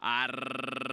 Arr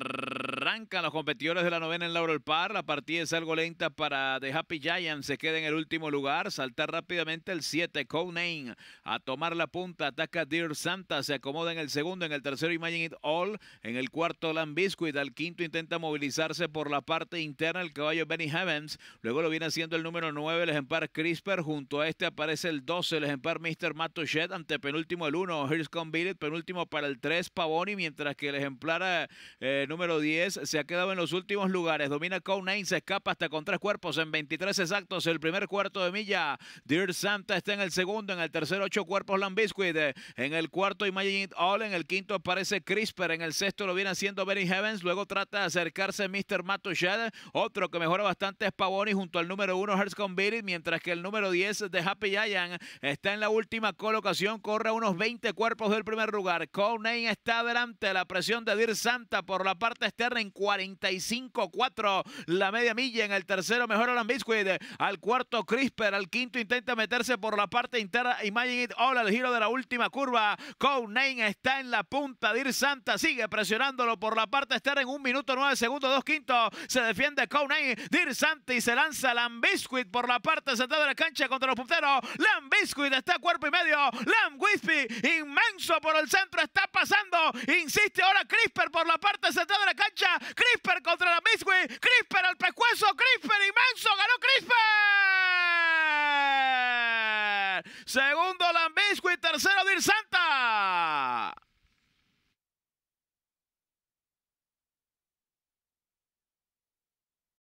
los competidores de la novena en Laurel Par. La partida es algo lenta para The Happy Giants. Se queda en el último lugar. ...salta rápidamente el 7. Coney... a tomar la punta. Ataca Dear Santa. Se acomoda en el segundo. En el tercero Imagine It All. En el cuarto Land Biscuit. Al quinto intenta movilizarse por la parte interna el caballo Benny Heavens. Luego lo viene haciendo el número 9, el ejemplar Crisper. Junto a este aparece el 12, el ejemplar Mr. Matochet. Ante penúltimo el 1. Here's Con Penúltimo para el 3, Pavoni. Mientras que el ejemplar eh, eh, número 10 se ha quedado en los últimos lugares. Domina Conain, se escapa hasta con tres cuerpos en 23 exactos. El primer cuarto de milla. Dear Santa está en el segundo. En el tercero, ocho cuerpos Lambiscuit. En el cuarto, Imagine All. En el quinto aparece Crisper. En el sexto lo viene haciendo Benny Heavens. Luego trata de acercarse Mr. Matushad. Otro que mejora bastante es Pavoni junto al número uno, Hearts Mientras que el número 10 de Happy Giant está en la última colocación. Corre a unos 20 cuerpos del primer lugar. Conain está delante. La presión de Deer Santa por la parte externa. En 45-4 la media milla. En el tercero mejor Alan Biscuit. Al cuarto Crisper. Al quinto intenta meterse por la parte interna. Imagine It All giro de la última curva. Cownane está en la punta. Dir Santa sigue presionándolo por la parte externa en un minuto nueve, segundos, dos, quintos. Se defiende Cownane, Dir Santa y se lanza Lambiscuit por la parte central de la cancha contra los punteros. Lambiscuit está a cuerpo y medio. Lamb inmenso por el centro está pasando. Insiste ahora Crisper por la parte central de la cancha. Crisper contra la Crisper al pescuezo. Crisper inmenso. Ganó Crisper. Segundo la Biscuit, tercero Dirsan.